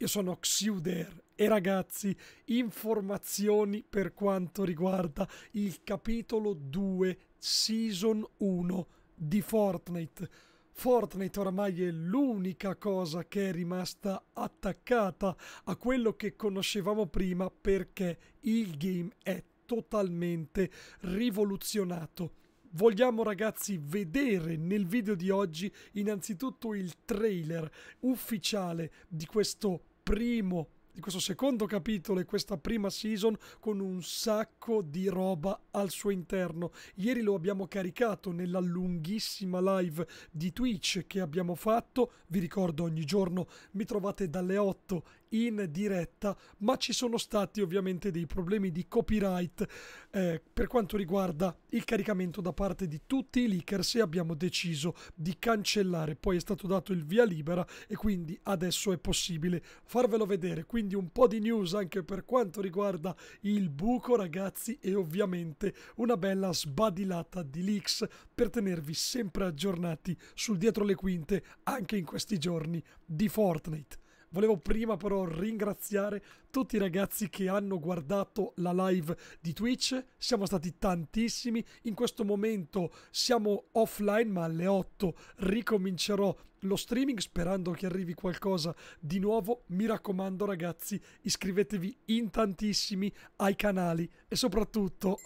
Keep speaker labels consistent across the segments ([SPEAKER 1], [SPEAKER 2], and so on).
[SPEAKER 1] Io sono Xiuder e ragazzi, informazioni per quanto riguarda il capitolo 2 Season 1 di Fortnite. Fortnite oramai è l'unica cosa che è rimasta attaccata a quello che conoscevamo prima perché il game è totalmente rivoluzionato vogliamo ragazzi vedere nel video di oggi innanzitutto il trailer ufficiale di questo primo di questo secondo capitolo e questa prima season con un sacco di roba al suo interno. Ieri lo abbiamo caricato nella lunghissima live di Twitch che abbiamo fatto. Vi ricordo ogni giorno mi trovate dalle 8 in diretta, ma ci sono stati ovviamente dei problemi di copyright eh, per quanto riguarda il caricamento da parte di tutti i leakers e abbiamo deciso di cancellare. Poi è stato dato il via libera e quindi adesso è possibile farvelo vedere. Quindi un po' di news anche per quanto riguarda il buco, ragazzi, e ovviamente una bella sbadilata di leaks per tenervi sempre aggiornati sul dietro le quinte anche in questi giorni di Fortnite. Volevo prima però ringraziare tutti i ragazzi che hanno guardato la live di Twitch. Siamo stati tantissimi. In questo momento siamo offline, ma alle 8 ricomincerò lo streaming sperando che arrivi qualcosa di nuovo. Mi raccomando ragazzi, iscrivetevi in tantissimi ai canali e soprattutto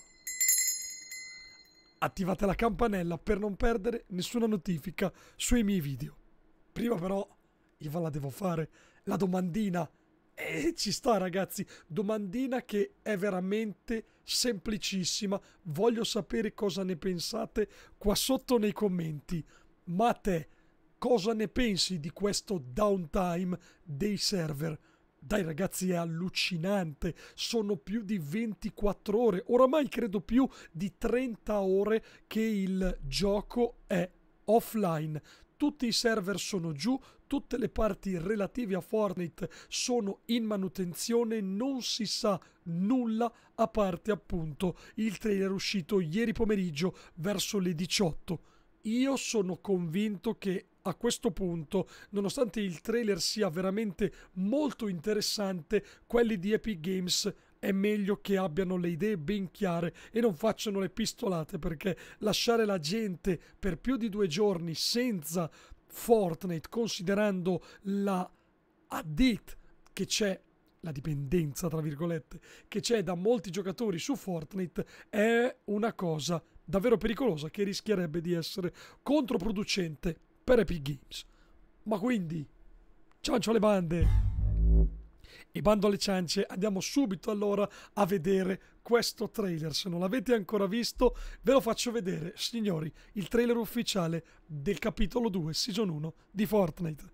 [SPEAKER 1] attivate la campanella per non perdere nessuna notifica sui miei video. Prima però, io ve la devo fare la domandina. E ci sta ragazzi, domandina che è veramente semplicissima. Voglio sapere cosa ne pensate qua sotto nei commenti. Ma te, cosa ne pensi di questo downtime dei server? Dai ragazzi, è allucinante. Sono più di 24 ore, oramai credo più di 30 ore che il gioco è offline tutti i server sono giù, tutte le parti relative a Fortnite sono in manutenzione, non si sa nulla a parte appunto il trailer uscito ieri pomeriggio verso le 18. Io sono convinto che a questo punto, nonostante il trailer sia veramente molto interessante, quelli di Epic Games è meglio che abbiano le idee ben chiare e non facciano le pistolate perché lasciare la gente per più di due giorni senza Fortnite, considerando la addit che c'è la dipendenza, tra virgolette, che c'è da molti giocatori su Fortnite è una cosa davvero pericolosa che rischierebbe di essere controproducente per Epic Games. Ma quindi, ciancio alle bande! E bando alle ciance, andiamo subito allora a vedere questo trailer. Se non l'avete ancora visto, ve lo faccio vedere, signori, il trailer ufficiale del capitolo 2, season 1 di Fortnite.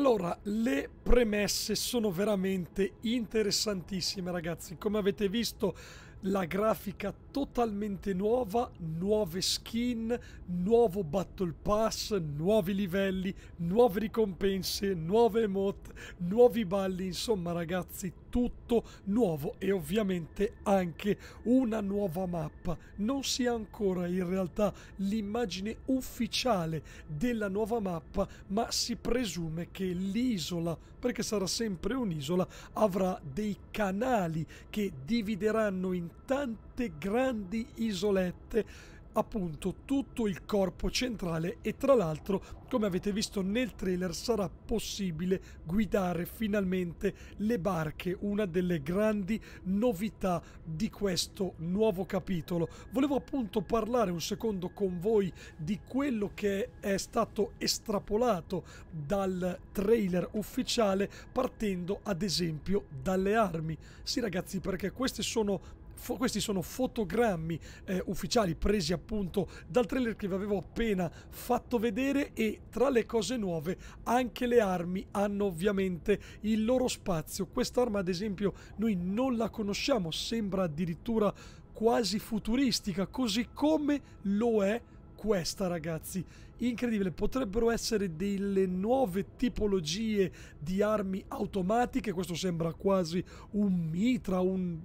[SPEAKER 1] Allora, le premesse sono veramente interessantissime ragazzi, come avete visto la grafica totalmente nuova, nuove skin, nuovo battle pass, nuovi livelli, nuove ricompense, nuove emote, nuovi balli, insomma ragazzi tutto nuovo e ovviamente anche una nuova mappa. Non si ha ancora in realtà l'immagine ufficiale della nuova mappa, ma si presume che l'isola, perché sarà sempre un'isola, avrà dei canali che divideranno in tante grandi isolette appunto tutto il corpo centrale e tra l'altro come avete visto nel trailer sarà possibile guidare finalmente le barche una delle grandi novità di questo nuovo capitolo volevo appunto parlare un secondo con voi di quello che è stato estrapolato dal trailer ufficiale partendo ad esempio dalle armi sì ragazzi perché queste sono questi sono fotogrammi eh, ufficiali presi appunto dal trailer che vi avevo appena fatto vedere e tra le cose nuove anche le armi hanno ovviamente il loro spazio. Quest'arma ad esempio noi non la conosciamo, sembra addirittura quasi futuristica, così come lo è questa ragazzi incredibile potrebbero essere delle nuove tipologie di armi automatiche questo sembra quasi un mitra un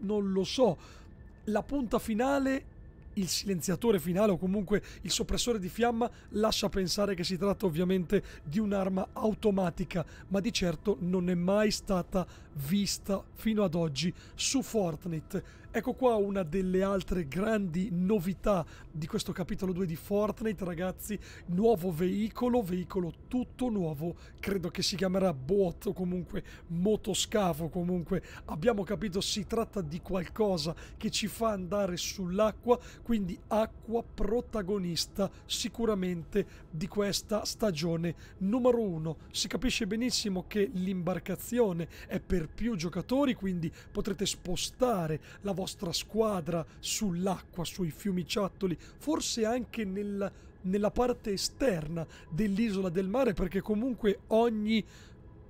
[SPEAKER 1] non lo so. La punta finale, il silenziatore finale o comunque il soppressore di fiamma lascia pensare che si tratta ovviamente di un'arma automatica, ma di certo non è mai stata vista fino ad oggi su Fortnite Ecco qua una delle altre grandi novità di questo capitolo 2 di Fortnite, ragazzi. Nuovo veicolo, veicolo tutto nuovo, credo che si chiamerà bot o comunque motoscafo, comunque abbiamo capito si tratta di qualcosa che ci fa andare sull'acqua, quindi acqua protagonista sicuramente di questa stagione numero 1. Si capisce benissimo che l'imbarcazione è per più giocatori, quindi potrete spostare la vostra vostra squadra sull'acqua, sui fiumiciattoli, forse anche nella, nella parte esterna dell'isola del mare, perché comunque ogni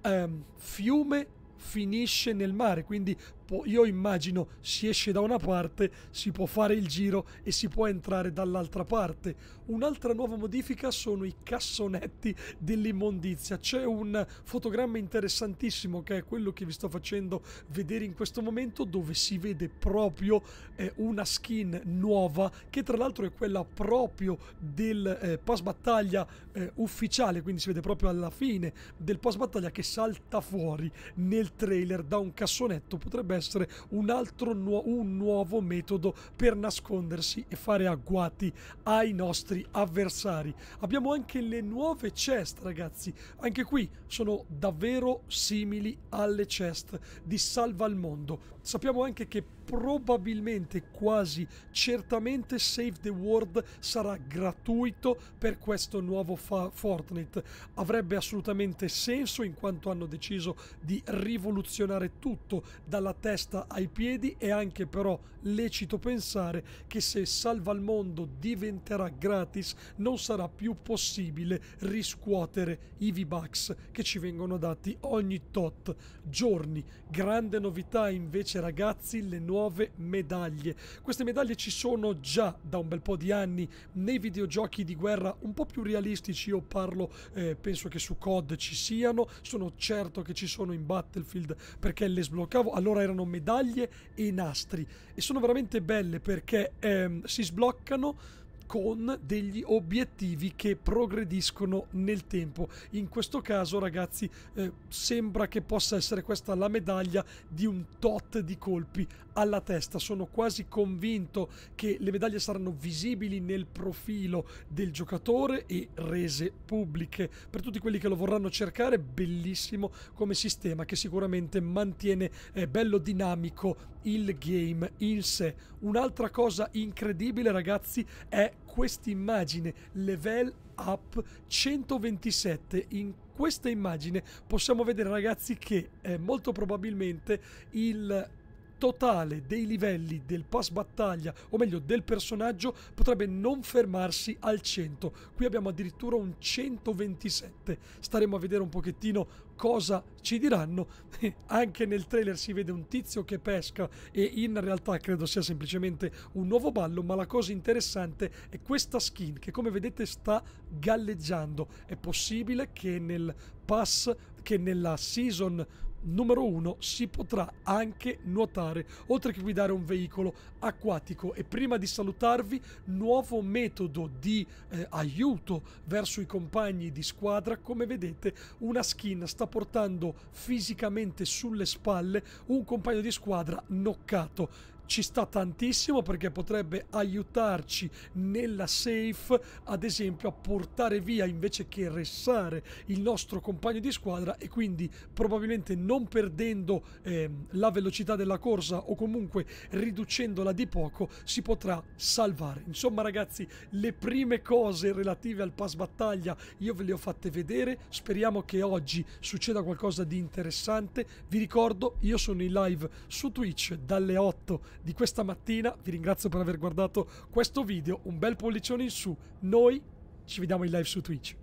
[SPEAKER 1] ehm, fiume finisce nel mare, quindi gruppo, io immagino si esce da una parte, si può fare il giro e si può entrare dall'altra parte. Un'altra nuova modifica sono i cassonetti dell'immondizia. C'è un fotogramma interessantissimo che è quello che vi sto facendo vedere in questo momento dove si vede proprio eh, una skin nuova che tra l'altro è quella proprio del eh, pass battaglia eh, ufficiale, quindi si vede proprio alla fine del pass battaglia che salta fuori nel trailer da un cassonetto. Potrebbe essere essere un altro nu- un nuovo metodo per nascondersi e fare agguati ai nostri avversari. Abbiamo anche le nuove chest, ragazzi. Anche qui sono davvero simili alle chest di Salva al Mondo Sappiamo anche che probabilmente, quasi certamente, Save the World sarà gratuito per questo nuovo Fortnite. Avrebbe assolutamente senso in quanto hanno deciso di rivoluzionare tutto dalla testa ai piedi. È anche però lecito pensare che se Salva il Mondo diventerà gratis, non sarà più possibile riscuotere i V-Bucks che ci vengono dati ogni tot giorni. Grande novità invece ragazzi le nuove medaglie. Queste medaglie ci sono già da un bel po' di anni nei videogiochi di guerra un po' più realistici, io parlo, eh, penso che su COD ci siano, sono certo che ci sono in Battlefield perché le sbloccavo, allora erano medaglie e nastri e sono veramente belle perché ehm, si sbloccano con degli obiettivi che progrediscono nel tempo. In questo caso, ragazzi, eh, sembra che possa essere questa la medaglia di un tot di colpi alla testa. Sono quasi convinto che le medaglie saranno visibili nel profilo del giocatore e rese pubbliche. Per tutti quelli che lo vorranno cercare, bellissimo come sistema che sicuramente mantiene eh, bello dinamico il game in sé. Un'altra cosa incredibile, ragazzi, è quest'immagine level up 127 in questa immagine possiamo vedere ragazzi che eh, molto probabilmente il totale dei livelli del pass battaglia, o meglio del personaggio, potrebbe non fermarsi al 100. Qui abbiamo addirittura un 127. Staremo a vedere un pochettino cosa ci diranno. Anche nel trailer si vede un tizio che pesca e in realtà credo sia semplicemente un nuovo ballo, ma la cosa interessante è questa skin che come vedete sta galleggiando. È possibile che nel pass, che nella season numero 1 si potrà anche nuotare, oltre che guidare un veicolo acquatico. E prima di salutarvi, nuovo metodo di eh, aiuto verso i compagni di squadra. Come vedete, una skin sta portando fisicamente sulle spalle un compagno di squadra noccato ci sta tantissimo perché potrebbe aiutarci nella safe, ad esempio, a portare via invece che ressare il nostro compagno di squadra e quindi probabilmente non perdendo eh, la velocità della corsa o comunque riducendola di poco si potrà salvare. Insomma, ragazzi, le prime cose relative al pass battaglia io ve le ho fatte vedere. Speriamo che oggi succeda qualcosa di interessante. Vi ricordo, io sono in live su Twitch dalle 8 di questa mattina. Vi ringrazio per aver guardato questo video. Un bel pollicione in su. Noi ci vediamo in live su Twitch.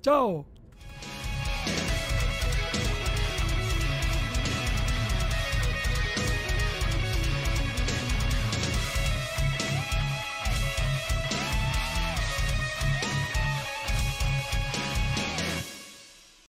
[SPEAKER 1] Ciao!